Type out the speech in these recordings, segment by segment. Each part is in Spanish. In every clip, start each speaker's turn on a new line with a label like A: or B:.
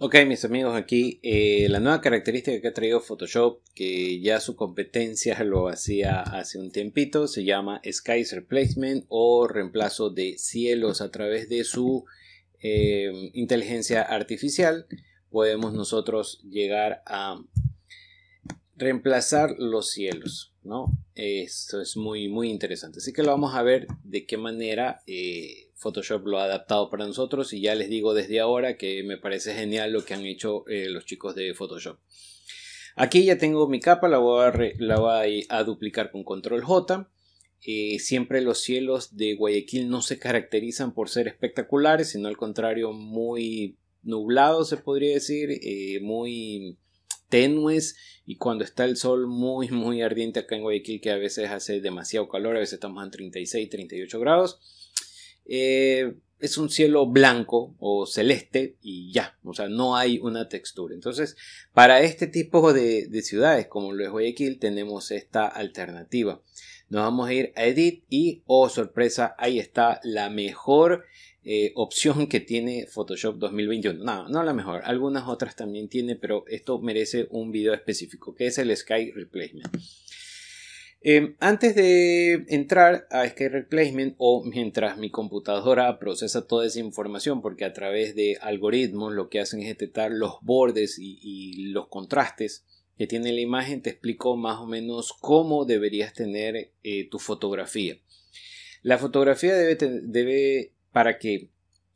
A: Ok, mis amigos, aquí eh, la nueva característica que ha traído Photoshop, que ya su competencia lo hacía hace un tiempito, se llama Sky Replacement o reemplazo de cielos a través de su eh, inteligencia artificial. Podemos nosotros llegar a reemplazar los cielos, ¿no? Esto es muy, muy interesante. Así que lo vamos a ver de qué manera... Eh, Photoshop lo ha adaptado para nosotros y ya les digo desde ahora que me parece genial lo que han hecho eh, los chicos de Photoshop. Aquí ya tengo mi capa, la voy a, duplicar con control J. Eh, siempre los cielos de Guayaquil no se caracterizan por ser espectaculares, sino al contrario muy nublados se podría decir, eh, muy tenues y cuando está el sol muy muy ardiente acá en Guayaquil que a veces hace demasiado calor, a veces estamos en 36, 38 grados eh, es un cielo blanco o celeste y ya, o sea, no hay una textura. Entonces, para este tipo de, ciudades como lo es Guayaquil, tenemos esta alternativa. Nos vamos a ir a Edit y, oh sorpresa, ahí está la mejor eh, opción que tiene Photoshop 2021. No, no la mejor, algunas otras también tiene, pero esto merece un video específico, que es el Sky Replacement. Em, antes de entrar a Sky Replacement o mientras mi computadora procesa toda esa información, porque a través de algoritmos lo que hacen es detectar los bordes y, los contrastes que tiene la imagen, te explico más o menos cómo deberías tener eh, tu fotografía. La fotografía debe, para que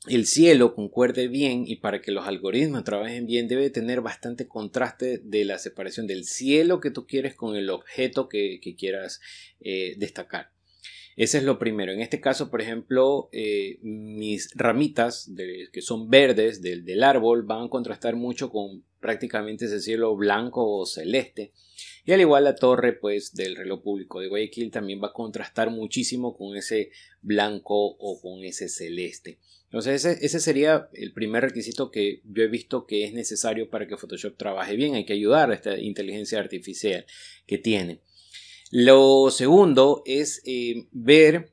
A: el cielo concuerde bien y para que los algoritmos trabajen bien debe tener bastante contraste de la separación del cielo que tú quieres con el objeto que, quieras eh, destacar. Ese es lo primero. En este caso, por ejemplo, eh, mis ramitas que son verdes del, del árbol van a contrastar mucho con prácticamente ese cielo blanco o celeste. Y al igual la torre pues del reloj público de Guayaquil también va a contrastar muchísimo con ese blanco o con ese celeste. Entonces ese, sería el primer requisito que yo he visto que es necesario para que Photoshop trabaje bien. Hay que ayudar a esta inteligencia artificial que tiene. Lo segundo es eh, ver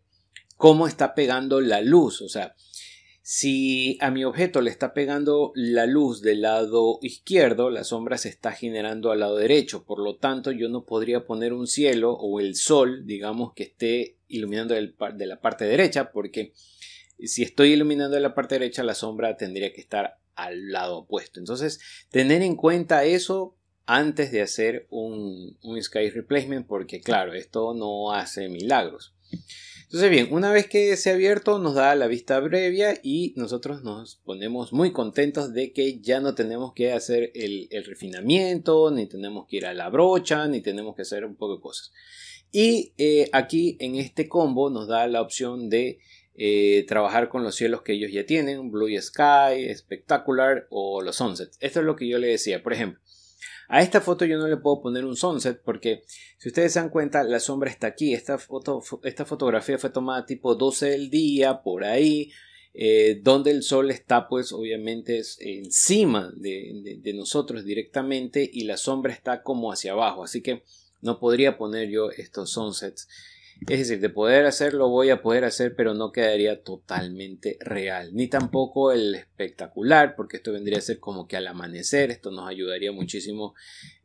A: cómo está pegando la luz. O sea, si a mi objeto le está pegando la luz del lado izquierdo, la sombra se está generando al lado derecho. Por lo tanto, yo no podría poner un cielo o el sol, digamos, que esté iluminando de la parte derecha porque si estoy iluminando en la parte derecha, la sombra tendría que estar al lado opuesto. Entonces, tener en cuenta eso antes de hacer un, Sky Replacement, porque claro, esto no hace milagros. Entonces bien, una vez que se ha abierto nos da la vista previa y nosotros nos ponemos muy contentos de que ya no tenemos que hacer el, refinamiento, ni tenemos que ir a la brocha, ni tenemos que hacer un poco de cosas. Y eh, aquí en este combo nos da la opción de eh, trabajar con los cielos que ellos ya tienen, Blue Sky, Spectacular o los sunsets. Esto es lo que yo le decía, por ejemplo. A esta foto yo no le puedo poner un sunset porque si ustedes se dan cuenta la sombra está aquí. Esta, foto, esta fotografía fue tomada tipo 12 del día, por ahí, eh, donde el sol está pues obviamente es encima de, nosotros directamente y la sombra está como hacia abajo. Así que no podría poner yo estos sunsets es decir, de poder hacerlo voy a poder hacer, pero no quedaría totalmente real. Ni tampoco el espectacular, porque esto vendría a ser como que al amanecer. Esto nos ayudaría muchísimo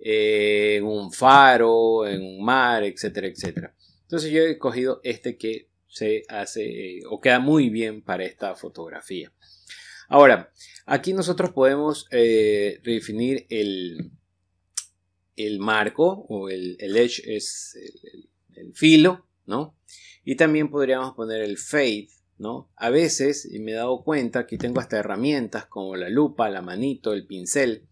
A: eh, en un faro, en un mar, etcétera, etcétera. Entonces yo he escogido este que se hace eh, o queda muy bien para esta fotografía. Ahora, aquí nosotros podemos eh, redefinir el, el, marco o el, edge es el filo y también podríamos poner el fade, ¿no? A veces, y me he dado cuenta, que tengo hasta herramientas como la lupa, la manito, el pincel.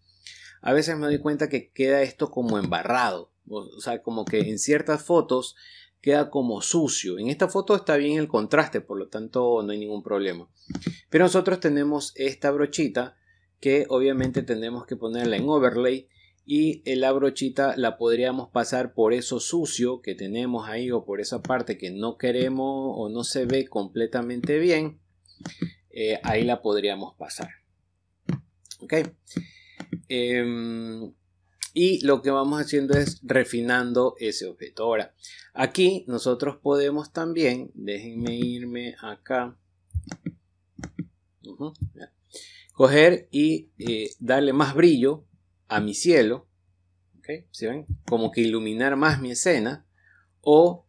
A: A veces me doy cuenta que queda esto como embarrado, o sea, como que en ciertas fotos queda como sucio. En esta foto está bien el contraste, por lo tanto no hay ningún problema. Pero nosotros tenemos esta brochita que obviamente tenemos que ponerla en overlay y la brochita la podríamos pasar por eso sucio que tenemos ahí o por esa parte que no queremos o no se ve completamente bien eh, ahí la podríamos pasar ok em, y lo que vamos haciendo es refinando ese objeto ahora aquí nosotros podemos también déjenme irme acá coger y eh, darle más brillo a mi cielo, como que iluminar más mi escena, o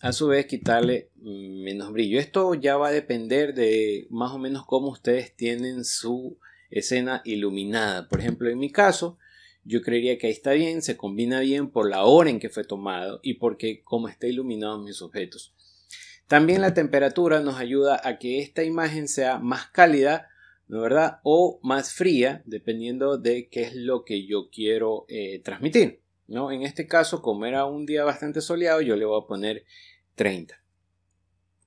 A: a su vez quitarle menos brillo. Esto ya va a depender de más o menos cómo ustedes tienen su escena iluminada. Por ejemplo, en mi caso, yo creería que ahí está bien, se combina bien por la hora en que fue tomado y porque cómo está iluminado mis objetos. También la temperatura nos ayuda a que esta imagen sea más cálida verdad? O más fría, dependiendo de qué es lo que yo quiero eh, transmitir, ¿no? En este caso, como era un día bastante soleado, yo le voy a poner 30.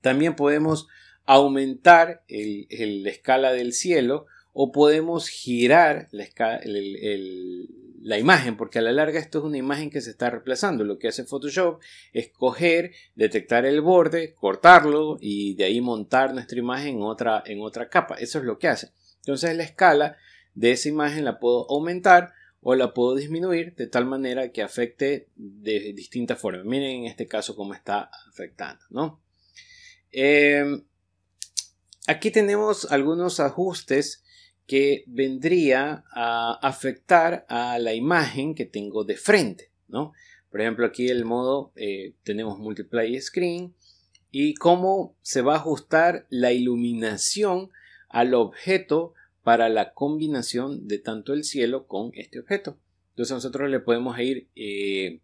A: También podemos aumentar la escala del cielo o podemos girar la, escala, el, la imagen, porque a la larga esto es una imagen que se está reemplazando. Lo que hace Photoshop es coger, detectar el borde, cortarlo y de ahí montar nuestra imagen en otra, en otra capa. Eso es lo que hace. Entonces la escala de esa imagen la puedo aumentar o la puedo disminuir de tal manera que afecte de distinta forma. Miren en este caso cómo está afectando. ¿no? Em, aquí tenemos algunos ajustes que vendría a afectar a la imagen que tengo de frente, ¿no? Por ejemplo, aquí el modo eh, tenemos multiply screen y cómo se va a ajustar la iluminación al objeto para la combinación de tanto el cielo con este objeto. Entonces nosotros le podemos ir eh,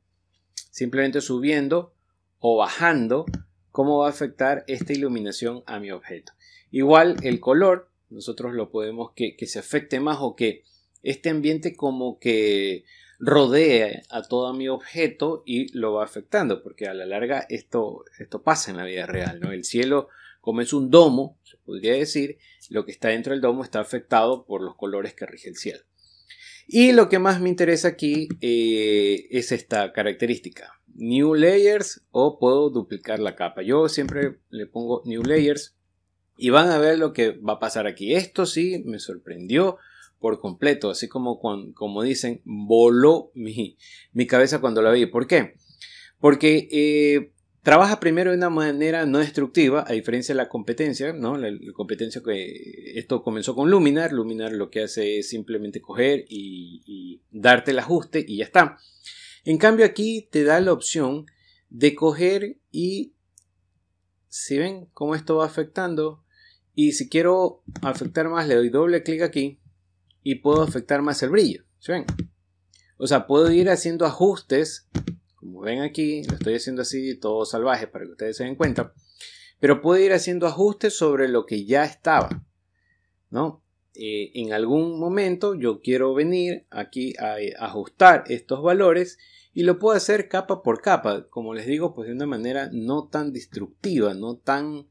A: simplemente subiendo o bajando cómo va a afectar esta iluminación a mi objeto. Igual el color, nosotros lo podemos que, se afecte más o que este ambiente como que rodee a todo mi objeto y lo va afectando, porque a la larga esto, esto pasa en la vida real, ¿no? El cielo, como es un domo, se podría decir, lo que está dentro del domo está afectado por los colores que rige el cielo. Y lo que más me interesa aquí eh, es esta característica, new layers o puedo duplicar la capa. Yo siempre le pongo new layers y van a ver lo que va a pasar aquí. Esto sí me sorprendió por completo, así como, como dicen, voló mi, mi cabeza cuando la vi. ¿Por qué? Porque eh, trabaja primero de una manera no destructiva, a diferencia de la competencia, La, competencia que esto comenzó con Luminar, Luminar lo que hace es simplemente coger y, y darte el ajuste y ya está. En cambio aquí te da la opción de coger y si ven cómo esto va afectando, y si quiero afectar más, le doy doble clic aquí y puedo afectar más el brillo. ven? O sea, puedo ir haciendo ajustes, como ven aquí, lo estoy haciendo así todo salvaje para que ustedes se den cuenta, pero puedo ir haciendo ajustes sobre lo que ya estaba, ¿no? Eh, en algún momento yo quiero venir aquí a eh, ajustar estos valores y lo puedo hacer capa por capa, como les digo, pues de una manera no tan destructiva, no tan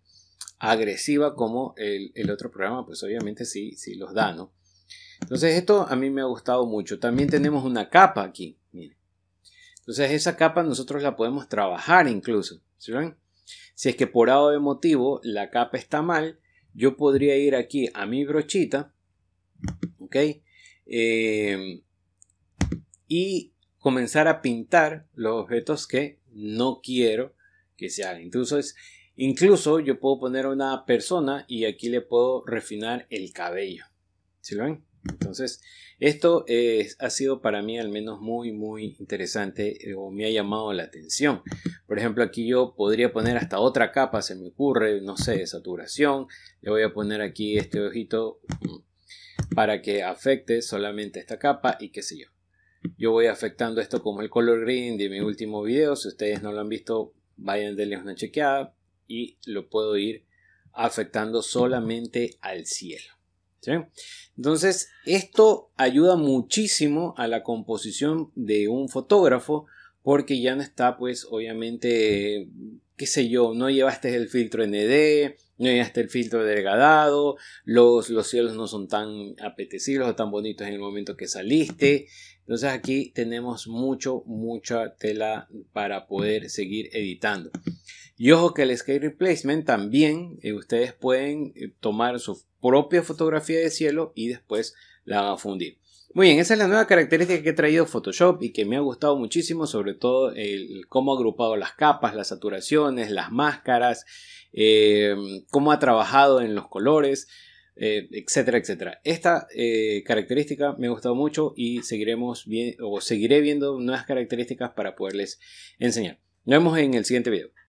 A: agresiva como el, otro programa, pues obviamente sí, sí los da, ¿no? Entonces esto a mí me ha gustado mucho. También tenemos una capa aquí, miren. Entonces esa capa nosotros la podemos trabajar incluso, Si es que por algo de motivo la capa está mal, yo podría ir aquí a mi brochita, ¿ok? Em, y comenzar a pintar los objetos que no quiero que se hagan. Incluso es, Incluso yo puedo poner una persona y aquí le puedo refinar el cabello. ¿Sí lo ven? Entonces, esto ha sido para mí al menos muy, muy interesante eh, o me ha llamado la atención. Por ejemplo, aquí yo podría poner hasta otra capa, se me ocurre, no sé, de saturación. Le voy a poner aquí este ojito mm, para que afecte solamente esta capa y qué sé yo. Yo voy afectando esto como el color green de mi último video. Si ustedes no lo han visto, vayan, denle una chequeada y lo puedo ir afectando solamente al cielo. Entonces, esto ayuda muchísimo a la composición de un fotógrafo porque ya no está, pues, obviamente, qué sé yo, no llevaste el filtro ND, ya está el filtro delgadado, los, los cielos no son tan apetecibles o tan bonitos en el momento que saliste. Entonces aquí tenemos mucho, mucha tela para poder seguir editando. Y ojo que el Sky Replacement también eh, ustedes pueden eh, tomar su propia fotografía de cielo y después la van a fundir. Muy bien, esa es la nueva característica que he traído Photoshop y que me ha gustado muchísimo, sobre todo el cómo ha agrupado las capas, las saturaciones, las máscaras, eh, cómo ha trabajado en los colores, eh, etcétera, etcétera. Esta eh, característica me ha gustado mucho y seguiremos o seguiré viendo nuevas características para poderles enseñar. Nos vemos en el siguiente video.